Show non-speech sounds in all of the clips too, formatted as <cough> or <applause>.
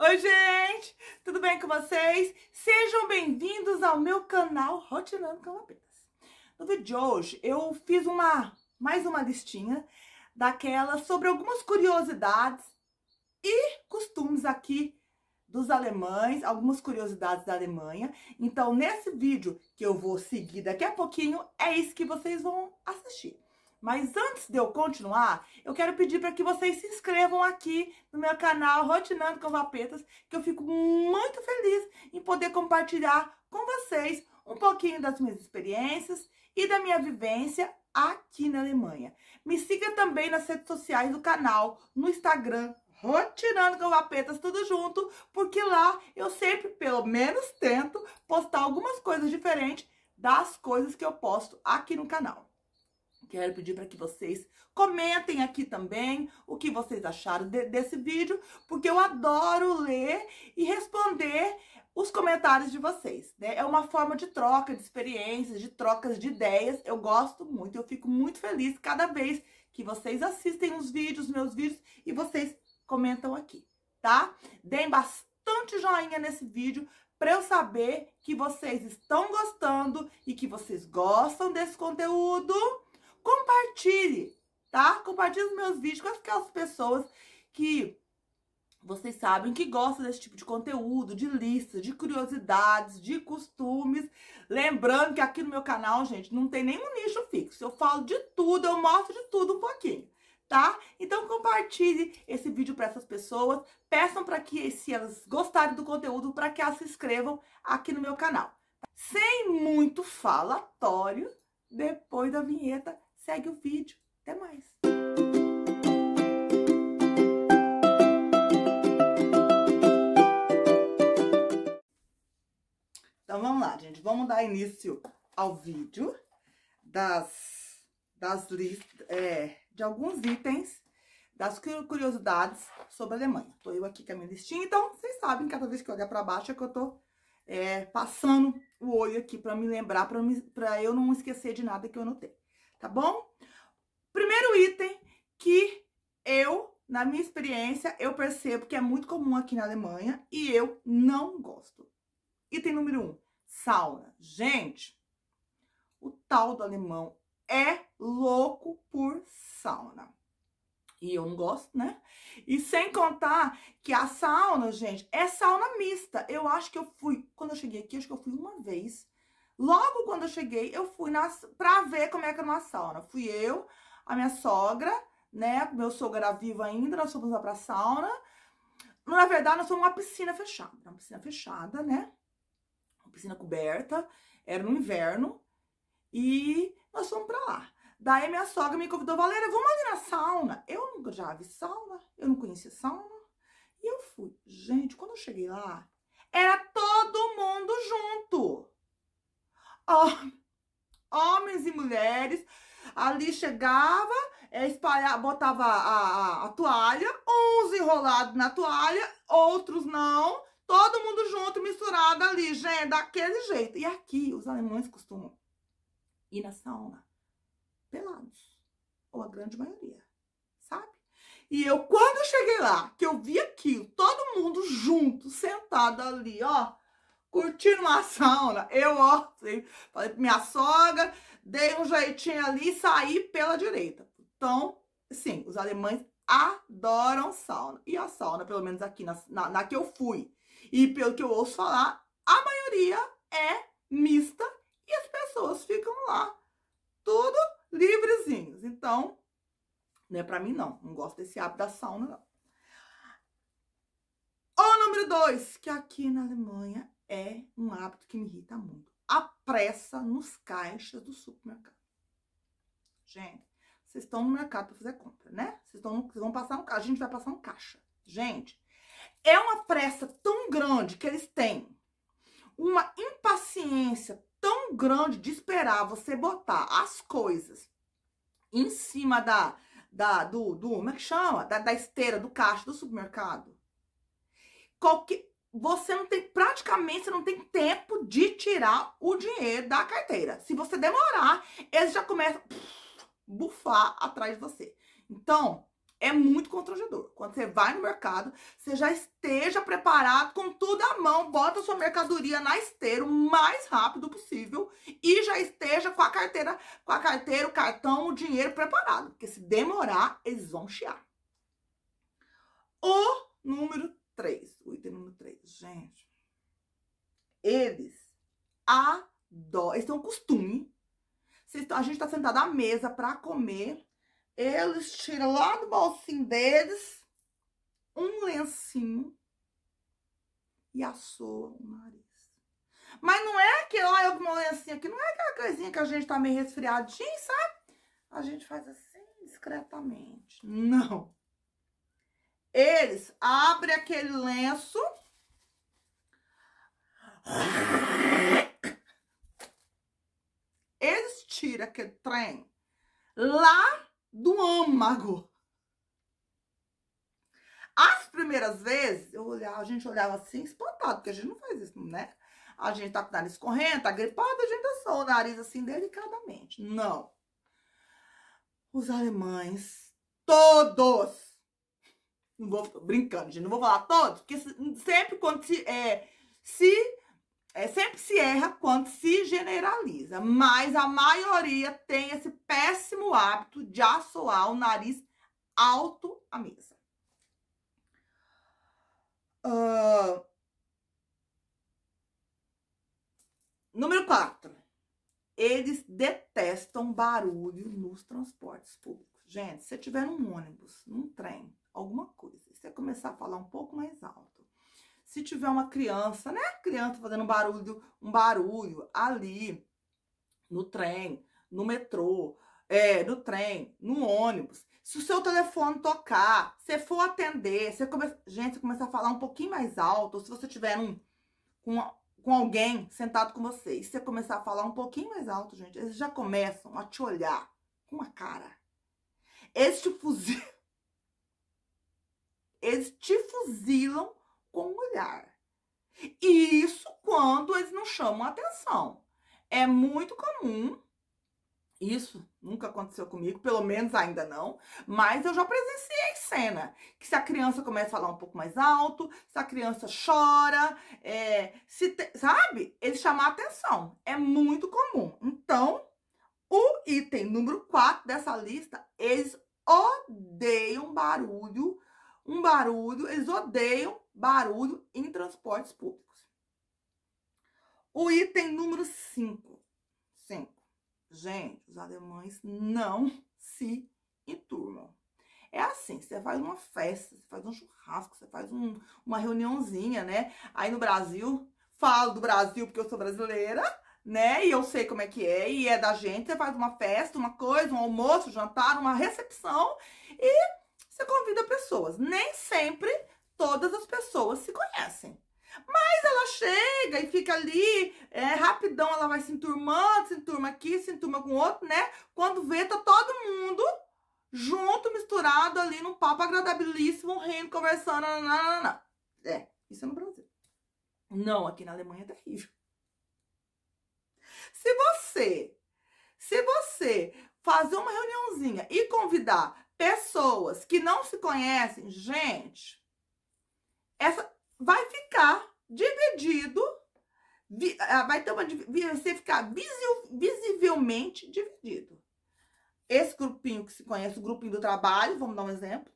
Oi, gente! Tudo bem com vocês? Sejam bem-vindos ao meu canal Rotinando Calapetas. No vídeo de hoje, eu fiz uma mais uma listinha daquelas sobre algumas curiosidades e costumes aqui dos alemães, algumas curiosidades da Alemanha. Então, nesse vídeo que eu vou seguir daqui a pouquinho, é isso que vocês vão assistir. Mas antes de eu continuar, eu quero pedir para que vocês se inscrevam aqui no meu canal Rotinando com Vapetas, que eu fico muito feliz em poder compartilhar com vocês um pouquinho das minhas experiências e da minha vivência aqui na Alemanha. Me siga também nas redes sociais do canal, no Instagram, Rotinando com Vapetas, tudo junto, porque lá eu sempre, pelo menos, tento postar algumas coisas diferentes das coisas que eu posto aqui no canal. Quero pedir para que vocês comentem aqui também o que vocês acharam de, desse vídeo, porque eu adoro ler e responder os comentários de vocês, né? É uma forma de troca de experiências, de trocas de ideias. Eu gosto muito, eu fico muito feliz cada vez que vocês assistem os vídeos, meus vídeos, e vocês comentam aqui, tá? Deem bastante joinha nesse vídeo para eu saber que vocês estão gostando e que vocês gostam desse conteúdo. Compartilhe, tá? Compartilhe os meus vídeos com aquelas pessoas que vocês sabem que gostam desse tipo de conteúdo, de listas, de curiosidades, de costumes. Lembrando que aqui no meu canal, gente, não tem nenhum nicho fixo. Eu falo de tudo, eu mostro de tudo um pouquinho tá? Então compartilhe esse vídeo para essas pessoas, peçam para que se elas gostarem do conteúdo, para que elas se inscrevam aqui no meu canal. Sem muito falatório, depois da vinheta Segue o vídeo. Até mais. Então vamos lá, gente. Vamos dar início ao vídeo das, das listas, é, de alguns itens das curiosidades sobre a Alemanha. Tô eu aqui com a minha listinha, então vocês sabem que cada vez que eu olhar para baixo é que eu tô é, passando o olho aqui para me lembrar, para eu não esquecer de nada que eu anotei tá bom? Primeiro item que eu, na minha experiência, eu percebo que é muito comum aqui na Alemanha e eu não gosto. Item número um, sauna. Gente, o tal do alemão é louco por sauna. E eu não gosto, né? E sem contar que a sauna, gente, é sauna mista. Eu acho que eu fui, quando eu cheguei aqui, acho que eu fui uma vez. Logo quando eu cheguei, eu fui na, pra ver como é que era é uma sauna. Fui eu, a minha sogra, né? Meu sogro era vivo ainda, nós fomos lá pra sauna. Na verdade, nós fomos uma piscina fechada. Uma piscina fechada, né? Uma piscina coberta. Era no inverno. E nós fomos pra lá. Daí minha sogra me convidou, Valéria, vamos ali na sauna. Eu nunca já vi sauna, eu não conhecia sauna. E eu fui. Gente, quando eu cheguei lá, era todo mundo junto homens e mulheres. Ali chegava, é, eh, espalhava, botava a, a, a toalha, uns enrolados na toalha, outros não. Todo mundo junto, misturado ali, gente, daquele jeito. E aqui, os alemães costumam ir na sauna pelados, ou a grande maioria, sabe? E eu, quando eu cheguei lá, que eu vi aquilo, todo mundo junto, sentado ali, ó, curtindo uma sauna. Eu, ó, falei pra minha sogra, dei um jeitinho ali e saí pela direita. Então, sim, os alemães adoram sauna. E a sauna, pelo menos aqui na, na, na que eu fui, e pelo que eu ouço falar, a maioria é mista e as pessoas ficam lá, tudo livrezinhos. Então, não é pra mim não, não gosto desse hábito da sauna não. O número dois, que aqui na Alemanha é um hábito que me irrita muito. A pressa nos caixas do supermercado. Gente, vocês estão no mercado para fazer compra, né? Vocês, estão, vocês vão passar um caixa, a gente vai passar um caixa. Gente, é uma pressa tão grande que eles têm, uma impaciência tão grande de esperar você botar as coisas em cima da, da do, do como é que chama? Da, da esteira, do caixa do supermercado. Qualquer, você não tem praticamente você não tem tempo de tirar o dinheiro da carteira. Se você demorar, eles já começam a bufar atrás de você. Então, é muito constrangedor. Quando você vai no mercado, você já esteja preparado com tudo à mão, bota sua mercadoria na esteira o mais rápido possível e já esteja com a carteira, com a carteira, o cartão, o dinheiro preparado, porque se demorar, eles vão chiar. O número 3. O item número 3. Gente, eles adoram. Eles têm um costume. A gente tá sentado à mesa pra comer. Eles tiram lá do bolsinho deles um lencinho e assoam o nariz. Mas não é que, ó eu com lencinho aqui, não é aquela coisinha que a gente tá meio resfriadinho, sabe? A gente faz assim, discretamente. Não eles abrem aquele lenço. Eles tiram aquele trem lá do âmago. As primeiras vezes, eu olhava, a gente olhava assim, espantado, porque a gente não faz isso, né? A gente tá com o nariz correndo, tá gripado, a gente tá só o nariz assim, delicadamente. Não. Os alemães, todos, não vou brincando, gente. Não vou falar todos, porque sempre quando se. É, se é, sempre se erra quando se generaliza, mas a maioria tem esse péssimo hábito de assoar o nariz alto à mesa. Uh, número 4. Eles detestam barulho nos transportes públicos. Gente, se você tiver num ônibus, num trem, alguma coisa. Você começar a falar um pouco mais alto. Se tiver uma criança, né? Criança fazendo um barulho, um barulho ali no trem, no metrô, é, no trem, no ônibus. Se o seu telefone tocar, você for atender, você começa, gente, você começar a falar um pouquinho mais alto, ou se você tiver um com, com alguém sentado com você, e você começar a falar um pouquinho mais alto, gente, eles já começam a te olhar com a cara. Este fuzil eles te fuzilam com o olhar. E isso quando eles não chamam atenção. É muito comum, isso nunca aconteceu comigo, pelo menos ainda não, mas eu já presenciei cena. Que se a criança começa a falar um pouco mais alto, se a criança chora, é, se te, sabe? Ele chamar atenção. É muito comum. Então, o item número 4 dessa lista, eles odeiam barulho barulho, eles odeiam barulho em transportes públicos. O item número 5. 5. Gente, os alemães não se enturmam. É assim, você faz uma festa, você faz um churrasco, você faz um, uma reuniãozinha, né? Aí no Brasil, falo do Brasil porque eu sou brasileira, né? E eu sei como é que é, e é da gente. Você faz uma festa, uma coisa, um almoço, um jantar, uma recepção e você convida pessoas. Nem sempre todas as pessoas se conhecem. Mas ela chega e fica ali, é, rapidão ela vai se enturmando, se enturma aqui, se enturma com outro, né? Quando vê, tá todo mundo junto, misturado ali num papo agradabilíssimo, rindo, conversando, nananana. É, isso é no Brasil. Não, aqui na Alemanha é terrível. Se você, se você fazer uma reuniãozinha e convidar pessoas que não se conhecem, gente, essa vai ficar dividido, ah, vai ter uma você ficar visivelmente dividido. Esse grupinho que se conhece, o grupinho do trabalho, vamos dar um exemplo.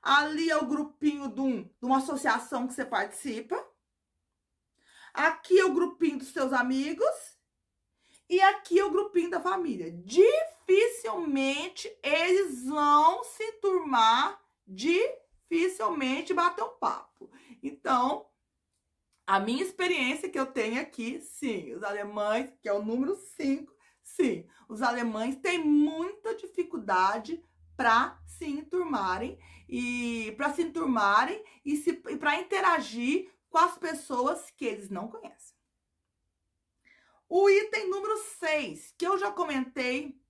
Ali é o grupinho de, um, de uma associação que você participa. Aqui é o grupinho dos seus amigos. E aqui é o grupinho da família. De dificilmente eles vão se turmar, dificilmente bater um papo. Então, a minha experiência que eu tenho aqui, sim, os alemães, que é o número 5, sim, os alemães têm muita dificuldade para se enturmarem e para se enturmarem e, e para interagir com as pessoas que eles não conhecem. O item número 6, que eu já comentei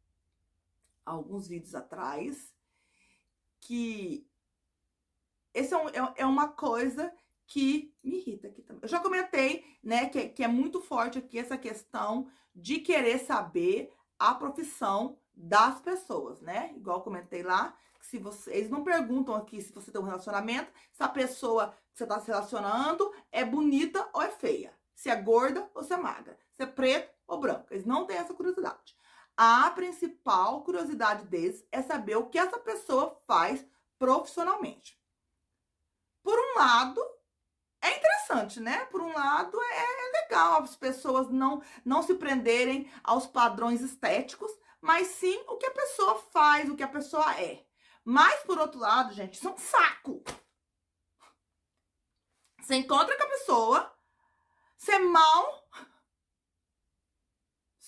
alguns vídeos atrás, que esse é, um, é, é, uma coisa que me irrita aqui também. Eu já comentei, né, que, que é muito forte aqui essa questão de querer saber a profissão das pessoas, né? Igual eu comentei lá, que se você, eles não perguntam aqui se você tem um relacionamento, se a pessoa que você está se relacionando é bonita ou é feia, se é gorda ou se é magra, se é preto ou branco. Eles não têm essa curiosidade. A principal curiosidade deles é saber o que essa pessoa faz profissionalmente. Por um lado, é interessante, né? Por um lado, é, é legal as pessoas não, não se prenderem aos padrões estéticos, mas sim o que a pessoa faz, o que a pessoa é. Mas, por outro lado, gente, isso é um saco. Você encontra com a pessoa, você é mal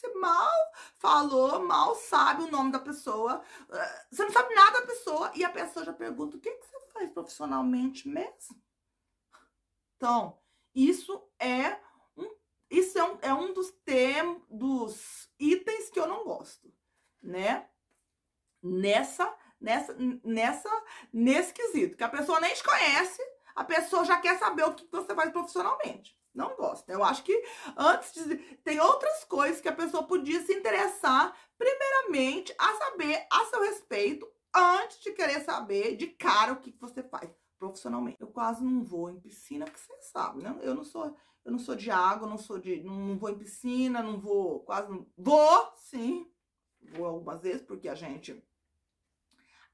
você mal falou, mal sabe o nome da pessoa. Eh, você não sabe nada da pessoa e a pessoa já pergunta: o que, que você faz profissionalmente mesmo? Então, isso é um, isso é um, é um dos, tem, dos itens que eu não gosto, né? Nessa, nessa, nessa, nesse quesito, que a pessoa nem te conhece, a pessoa já quer saber o que você faz profissionalmente. Não gosto. Eu acho que antes de... tem outras coisas que a pessoa podia se interessar, primeiramente, a saber a seu respeito, antes de querer saber de cara o que, que você faz profissionalmente. Eu quase não vou em piscina, que você sabe, né? Eu não sou, eu não sou de água, não sou de, não, não vou em piscina, não vou, quase não vou, sim. Vou algumas vezes porque a gente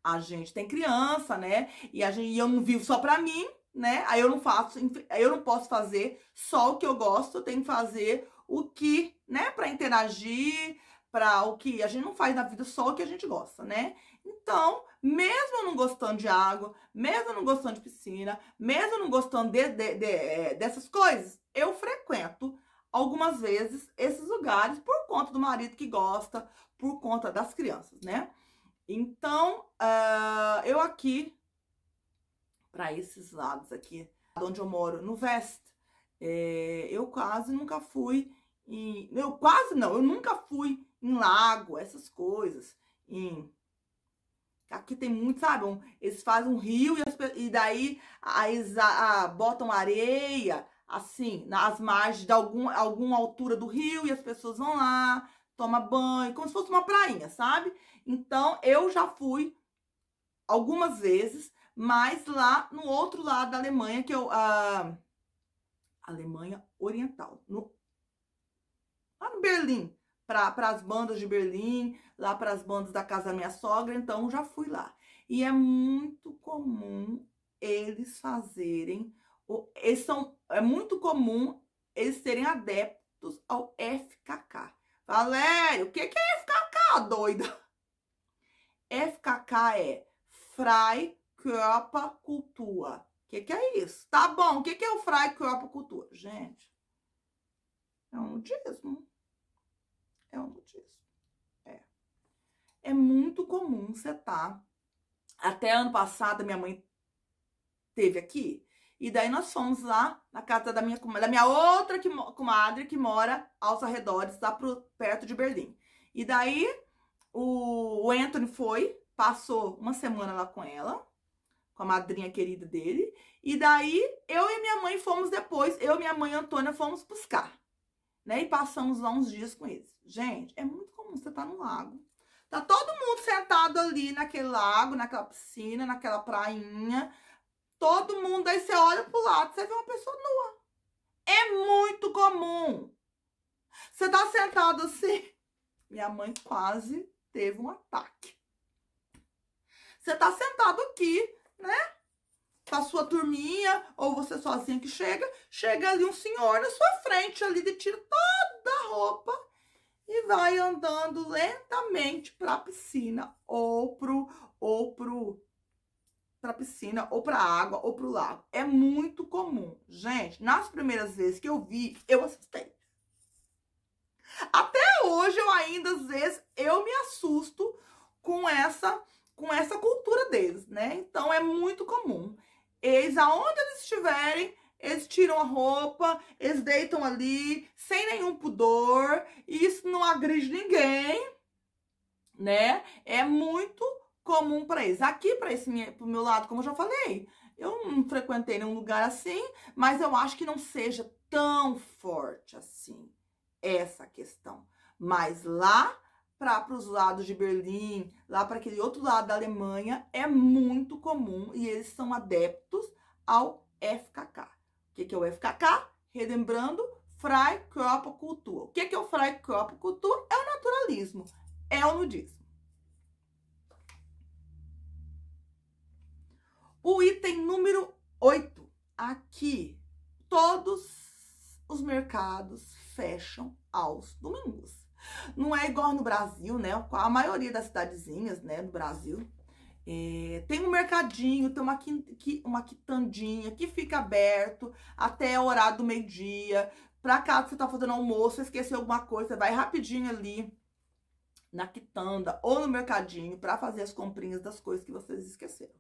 a gente tem criança, né? E a gente e eu não vivo só pra mim né? Aí eu não faço, eu não posso fazer só o que eu gosto, eu tenho que fazer o que, né, para interagir, para o que a gente não faz na vida só o que a gente gosta, né? Então, mesmo não gostando de água, mesmo não gostando de piscina, mesmo não gostando de, de, de, é, dessas coisas, eu frequento algumas vezes esses lugares por conta do marido que gosta, por conta das crianças, né? Então, uh, eu aqui para esses lados aqui, onde eu moro, no Vest. É, eu quase nunca fui em. Eu quase não, eu nunca fui em lago, essas coisas. Em, aqui tem muito, sabe? Um, eles fazem um rio e, as, e daí as, a, a, botam areia, assim, nas margens de algum, alguma altura do rio e as pessoas vão lá, tomam banho, como se fosse uma prainha, sabe? Então eu já fui algumas vezes mas lá no outro lado da Alemanha, que eu. É a Alemanha Oriental. No, lá no Berlim, para as bandas de Berlim, lá para as bandas da casa da minha sogra, então já fui lá. E é muito comum eles fazerem. Eles são, é muito comum eles serem adeptos ao FKK. Valério, o que, que é FKK, doida? <laughs> FKK é Frei Copa Cultura, O que, que é isso? Tá bom, o que, que é o Copa Cultura, Gente, é um nudismo. É um nudismo. É. É muito comum você tá. Até ano passado, minha mãe teve aqui. E daí nós fomos lá na casa da minha, da minha outra que, comadre que mora aos arredores, lá pro, perto de Berlim. E daí o, o Anthony foi, passou uma semana lá com ela com a madrinha querida dele. E daí eu e minha mãe fomos depois, eu e minha mãe Antônia fomos buscar. Né? E passamos lá uns dias com eles. Gente, é muito comum você tá no lago. Tá todo mundo sentado ali naquele lago, naquela piscina, naquela prainha. Todo mundo, aí você olha pro lado, você vê uma pessoa nua. É muito comum. Você tá sentado assim. <laughs> Minha mãe quase teve um ataque. Você tá sentado aqui, né? Com tá a sua turminha, ou você sozinha que chega, chega ali um senhor na sua frente, ali de tira toda a roupa e vai andando lentamente para a piscina ou pro ou pro para piscina ou para água ou pro lago. É muito comum. Gente, nas primeiras vezes que eu vi, eu assustei. Até hoje eu ainda às vezes eu me assusto com essa com essa cultura deles, né? Então é muito comum. Eles, aonde eles estiverem, eles tiram a roupa, eles deitam ali, sem nenhum pudor, e isso não agride ninguém, né? É muito comum para eles. Aqui, para esse minha, pro meu lado, como eu já falei, eu não frequentei nenhum lugar assim, mas eu acho que não seja tão forte assim essa questão. Mas lá para os lados de Berlim, lá para aquele outro lado da Alemanha, é muito comum e eles são adeptos ao FKK. O que, que é o FKK? Relembrando, Freikörperkultur. O que, que é o Freikörperkultur? É o naturalismo, é o nudismo. O item número 8. Aqui, todos os mercados fecham aos domingos. Não é igual no Brasil, né? A maioria das cidadezinhas, né, do Brasil. É, tem um mercadinho, tem uma, uma quitandinha que fica aberto até o horário do meio-dia. Pra cá, você tá fazendo almoço, esqueceu alguma coisa, vai rapidinho ali na quitanda ou no mercadinho para fazer as comprinhas das coisas que vocês esqueceram,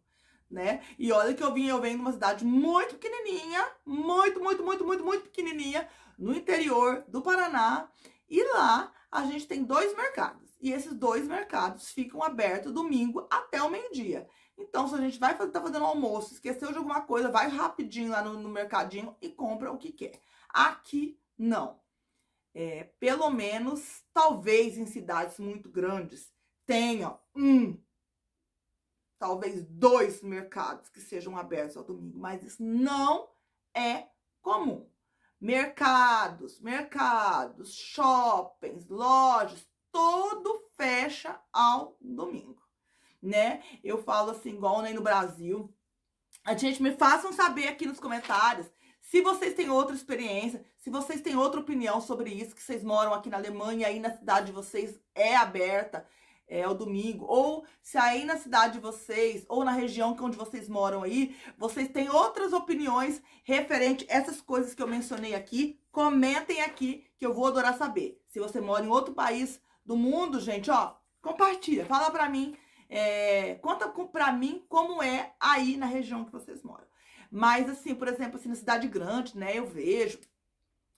né? E olha que eu vim, eu venho de uma cidade muito pequenininha, muito, muito, muito, muito, muito pequenininha, no interior do Paraná, e lá a gente tem dois mercados. E esses dois mercados ficam abertos domingo até o meio-dia. Então, se a gente vai fazer, tá fazendo almoço, esqueceu de alguma coisa, vai rapidinho lá no, no mercadinho e compra o que quer. Aqui, não. É, pelo menos, talvez em cidades muito grandes, tenha um, talvez dois mercados que sejam abertos ao domingo, mas isso não é comum mercados, mercados, shoppings, lojas, todo fecha ao domingo, né? Eu falo assim, igual nem no Brasil. A gente me façam saber aqui nos comentários se vocês têm outra experiência, se vocês têm outra opinião sobre isso, que vocês moram aqui na Alemanha e aí na cidade de vocês é aberta, é, o domingo, ou se aí na cidade de vocês, ou na região onde vocês moram aí, vocês têm outras opiniões referente a essas coisas que eu mencionei aqui, comentem aqui que eu vou adorar saber. Se você mora em outro país do mundo, gente, ó, compartilha, fala pra mim, é, conta pra mim como é aí na região que vocês moram. Mas assim, por exemplo, assim, na cidade grande, né, eu vejo,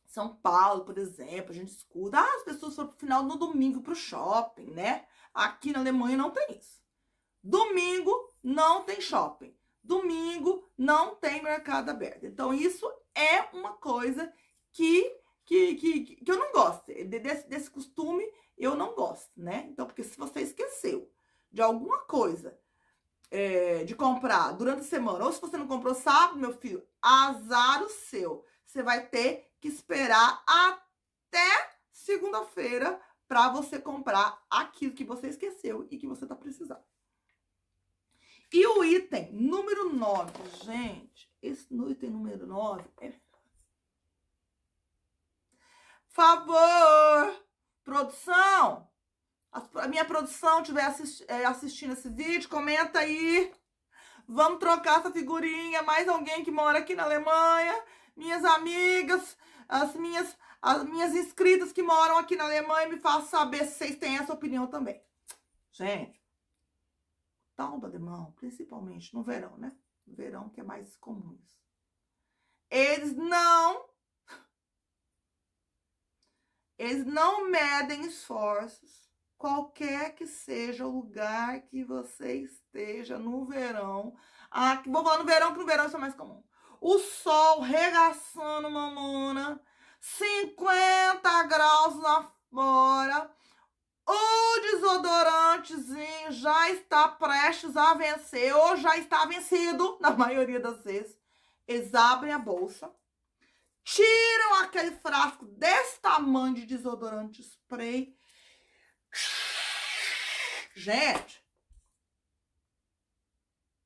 São Paulo, por exemplo, a gente escuta, ah, as pessoas foram pro final no domingo pro shopping, né? Aqui na Alemanha não tem isso. Domingo não tem shopping. Domingo não tem mercado aberto. Então isso é uma coisa que que, que, que eu não gosto. Desse, desse costume eu não gosto, né? Então, porque se você esqueceu de alguma coisa é, de comprar durante a semana, ou se você não comprou sábado, meu filho, azar o seu. Você vai ter que esperar até segunda-feira para você comprar aquilo que você esqueceu e que você tá precisando. E o item número 9, gente, esse no item número 9 é Favor, produção, a minha produção estiver assisti é, assistindo esse vídeo, comenta aí. Vamos trocar essa figurinha. Mais alguém que mora aqui na Alemanha, minhas amigas, as minhas as minhas inscritas que moram aqui na Alemanha me façam saber se vocês têm essa opinião também. Gente, tal do alemão, principalmente no verão, né? No verão que é mais comum isso. Eles não eles não medem esforços, qualquer que seja o lugar que você esteja no verão. Ah, vou falar no verão, que no verão isso é mais comum. O sol regaçando mamona, 50 graus lá fora. O desodorantezinho já está prestes a vencer ou já está vencido, <laughs> na maioria das vezes. Eles abrem a bolsa, tiram aquele frasco desse tamanho de desodorante spray. Gente,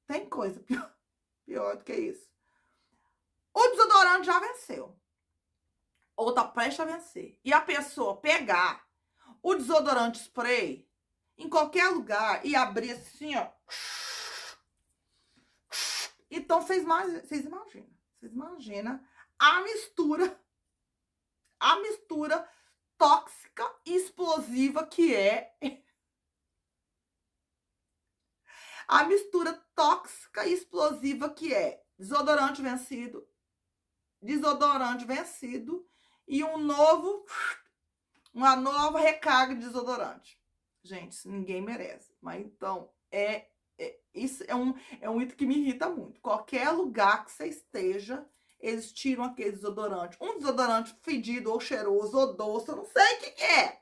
tem coisa pior, <laughs> pior do que isso. O desodorante já venceu ou tá prestes a vencer, e a pessoa pegar o desodorante spray em qualquer lugar e abrir assim, ó. Então, vocês imaginam, vocês imaginam a mistura, a mistura tóxica e explosiva que é a mistura tóxica e explosiva que é desodorante vencido, desodorante vencido e um novo, uma nova recarga de desodorante. Gente, ninguém merece. Mas então, é, é, isso é um, é um item que me irrita muito. Qualquer lugar que você esteja, eles tiram aquele desodorante. Um desodorante fedido ou cheiroso ou doce, eu não sei o que, é.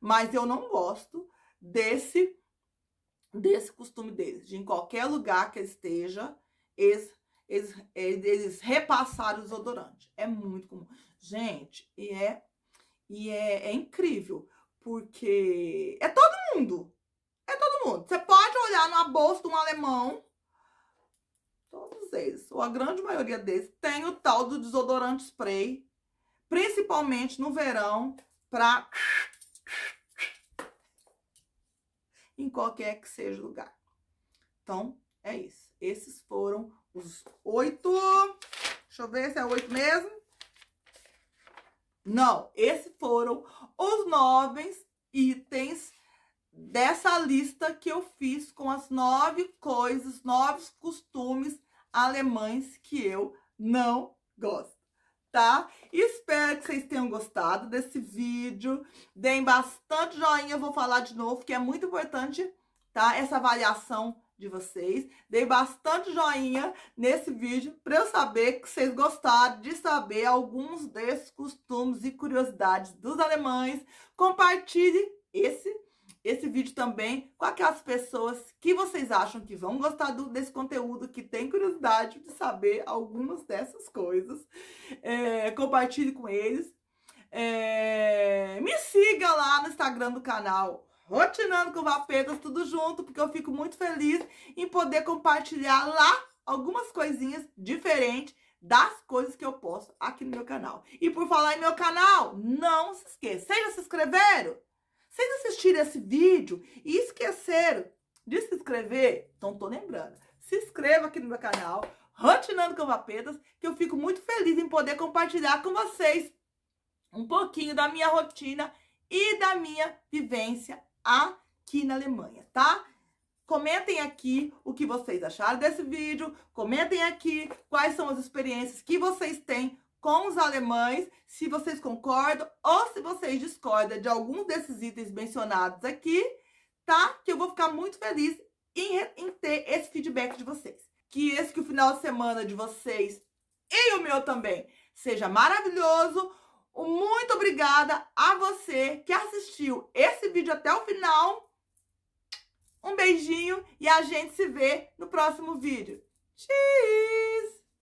Mas eu não gosto desse desse costume deles, de em qualquer lugar que esteja, eles, eles, eles, eles o desodorante. É muito comum. Gente, e é, e é, é incrível, porque é todo mundo. É todo mundo. Você pode olhar na bolsa de um alemão, todos eles, ou a grande maioria deles, tem o tal do desodorante spray, principalmente no verão, para em qualquer que seja o lugar. Então, é isso. Esses foram os oito. Deixa eu ver se é oito mesmo. Não, esses foram os nove itens dessa lista que eu fiz com as nove coisas, nove costumes alemães que eu não gosto, tá? Espero que vocês tenham gostado desse vídeo. Deem bastante joinha, eu vou falar de novo, que é muito importante, tá? Essa avaliação de vocês. Dei bastante joinha nesse vídeo para eu saber que vocês gostaram de saber alguns desses costumes e curiosidades dos alemães. Compartilhe esse esse vídeo também com aquelas pessoas que vocês acham que vão gostar do, desse conteúdo, que tem curiosidade de saber algumas dessas coisas. É, compartilhe com eles. É, me siga lá no Instagram do canal, Rotinando com Vapetas, tudo junto, porque eu fico muito feliz em poder compartilhar lá algumas coisinhas diferentes das coisas que eu posto aqui no meu canal. E por falar em meu canal, não se esqueça. Vocês já se inscreveram? Vocês assistiram esse vídeo e esqueceram de se inscrever? Então tô lembrando. Se inscreva aqui no meu canal, Rotinando com Vapetas, que eu fico muito feliz em poder compartilhar com vocês um pouquinho da minha rotina e da minha vivência aqui na Alemanha, tá? Comentem aqui o que vocês acharam desse vídeo, comentem aqui quais são as experiências que vocês têm com os alemães, se vocês concordam ou se vocês discordam de algum desses itens mencionados aqui, tá? Que eu vou ficar muito feliz em, em ter esse feedback de vocês. Que esse que o final de semana de vocês e o meu também seja maravilhoso muito obrigada a você que assistiu esse vídeo até o final. Um beijinho e a gente se vê no próximo vídeo. Tchau!